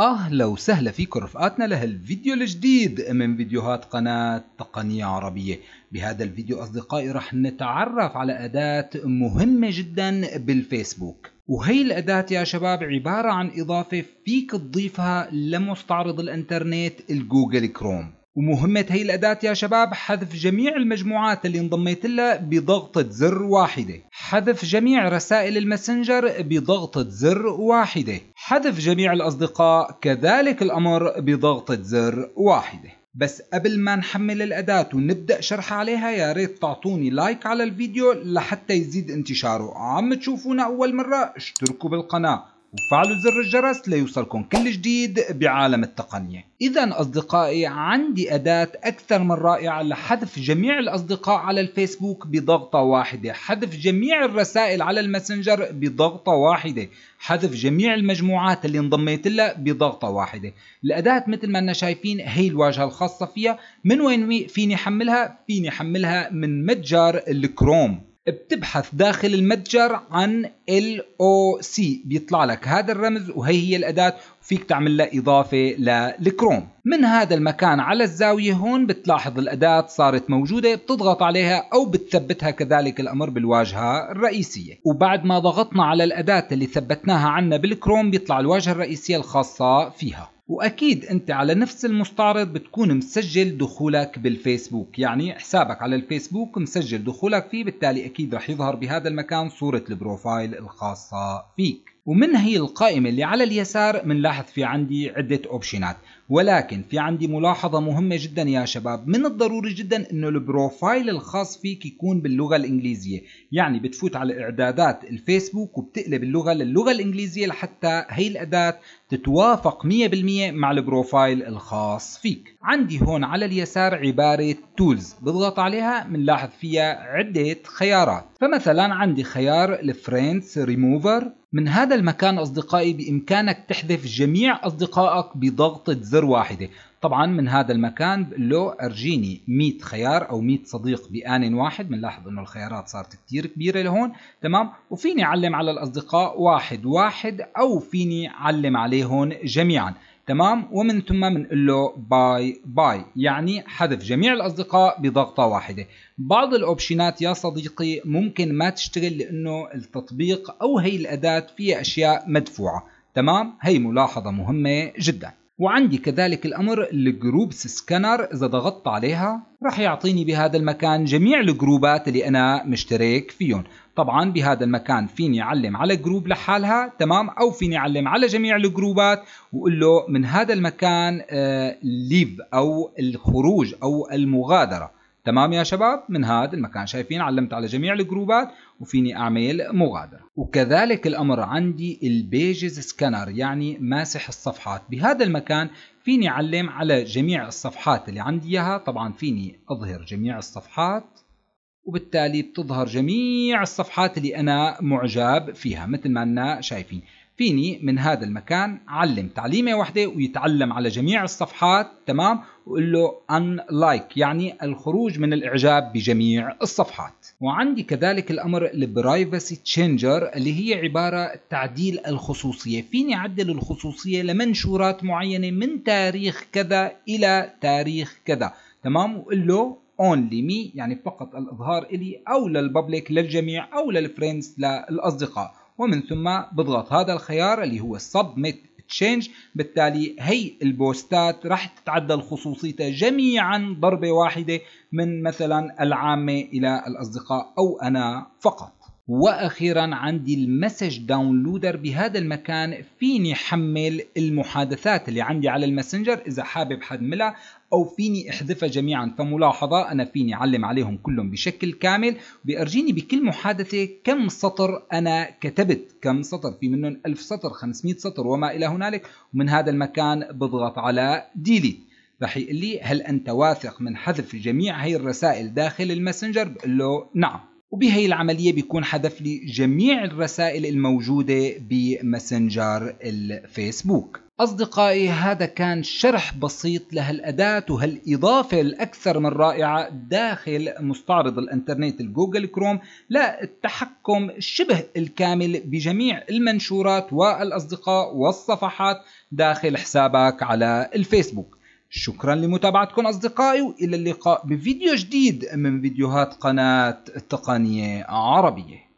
أهلا وسهلا فيكم رفقاتنا لهالفيديو الجديد من فيديوهات قناة تقنية عربية بهذا الفيديو أصدقائي رح نتعرف على أداة مهمة جدا بالفيسبوك وهي الأداة يا شباب عبارة عن إضافة فيك تضيفها لمستعرض الإنترنت الجوجل كروم ومهمة هي الأداة يا شباب حذف جميع المجموعات اللي انضميت لها بضغطة زر واحدة حذف جميع رسائل المسنجر بضغطة زر واحدة حذف جميع الأصدقاء كذلك الأمر بضغطة زر واحدة بس قبل ما نحمل الأداة ونبدأ شرح عليها يا ريت تعطوني لايك على الفيديو لحتى يزيد انتشاره عم تشوفونا أول مرة اشتركوا بالقناة وفعلوا زر الجرس ليوصلكم كل جديد بعالم التقنية إذا أصدقائي عندي أداة أكثر من رائعة لحذف جميع الأصدقاء على الفيسبوك بضغطة واحدة حذف جميع الرسائل على الماسنجر بضغطة واحدة حذف جميع المجموعات اللي انضميت لها بضغطة واحدة الأداة مثل ما أنا شايفين هي الواجهة الخاصة فيها من وين فيني حملها؟ فيني حملها من متجر الكروم بتبحث داخل المتجر عن LOC بيطلع لك هذا الرمز وهي هي الأداة فيك تعمل لها إضافة للكروم من هذا المكان على الزاوية هون بتلاحظ الأداة صارت موجودة بتضغط عليها أو بتثبتها كذلك الأمر بالواجهة الرئيسية وبعد ما ضغطنا على الأداة اللي ثبتناها عنا بالكروم بيطلع الواجهة الرئيسية الخاصة فيها واكيد انت على نفس المستعرض بتكون مسجل دخولك بالفيسبوك يعني حسابك على الفيسبوك مسجل دخولك فيه بالتالي اكيد رح يظهر بهذا المكان صورة البروفايل الخاصة فيك ومن هي القائمة اللي على اليسار منلاحظ في عندي عدة اوبشنات ولكن في عندي ملاحظة مهمة جدا يا شباب من الضروري جدا انه البروفايل الخاص فيك يكون باللغة الانجليزية يعني بتفوت على اعدادات الفيسبوك وبتقلب اللغة للغة الانجليزية لحتى هي الاداة تتوافق 100% مع البروفايل الخاص فيك عندي هون على اليسار عبارة تولز بضغط عليها منلاحظ فيها عدة خيارات فمثلا عندي خيار الفريندز ريموفر من هذا المكان أصدقائي بإمكانك تحذف جميع أصدقائك بضغطة زر واحدة طبعا من هذا المكان لو أرجيني 100 خيار أو 100 صديق بآن واحد بنلاحظ أنه الخيارات صارت كثير كبيرة لهون تمام وفيني أعلم على الأصدقاء واحد واحد أو فيني أعلم عليهم جميعا تمام ومن ثم من له باي باي يعني حذف جميع الاصدقاء بضغطه واحده بعض الاوبشنات يا صديقي ممكن ما تشتغل لانه التطبيق او هي الاداه فيها اشياء مدفوعه تمام هي ملاحظه مهمه جدا وعندي كذلك الأمر الجروبس سكانر إذا ضغطت عليها راح يعطيني بهذا المكان جميع الجروبات اللي أنا مشترك فيهم طبعا بهذا المكان فيني أعلم على جروب لحالها تمام أو فيني أعلم على جميع الجروبات وقول له من هذا المكان آه، ليف أو الخروج أو المغادرة تمام يا شباب من هذا المكان شايفين علمت على جميع الجروبات وفيني اعمل مغادره وكذلك الامر عندي البيجز سكانر يعني ماسح الصفحات بهذا المكان فيني اعلم على جميع الصفحات اللي عندي اياها طبعا فيني اظهر جميع الصفحات وبالتالي بتظهر جميع الصفحات اللي انا معجب فيها مثل ما انا شايفين فيني من هذا المكان علم تعليمه وحده ويتعلم على جميع الصفحات تمام وقول له unlike يعني الخروج من الاعجاب بجميع الصفحات وعندي كذلك الامر البرايفسي تشينجر اللي هي عباره تعديل الخصوصيه فيني اعدل الخصوصيه لمنشورات معينه من تاريخ كذا الى تاريخ كذا تمام وقول له اونلي مي يعني فقط الاظهار الي او للببليك للجميع او للفريندز للاصدقاء ومن ثم بضغط هذا الخيار اللي هو Submit Change بالتالي هي البوستات راح تتعدل خصوصيتها جميعا ضربة واحدة من مثلا العامة إلى الأصدقاء أو أنا فقط واخيرا عندي المسج داونلودر بهذا المكان فيني حمل المحادثات اللي عندي على الماسنجر اذا حابب حملها او فيني احذفها جميعا فملاحظه انا فيني اعلم عليهم كلهم بشكل كامل بيرجيني بكل محادثه كم سطر انا كتبت كم سطر في منهم 1000 سطر 500 سطر وما الى هنالك ومن هذا المكان بضغط على ديليت رح يقول لي هل انت واثق من حذف جميع هي الرسائل داخل الماسنجر بقول له نعم وبهي العملية بيكون حذف لي جميع الرسائل الموجودة بمسنجر الفيسبوك أصدقائي هذا كان شرح بسيط لهالأداة وهالإضافة الأكثر من رائعة داخل مستعرض الإنترنت الجوجل كروم للتحكم شبه الكامل بجميع المنشورات والأصدقاء والصفحات داخل حسابك على الفيسبوك شكرا لمتابعتكم أصدقائي وإلى اللقاء بفيديو جديد من فيديوهات قناة التقنية عربية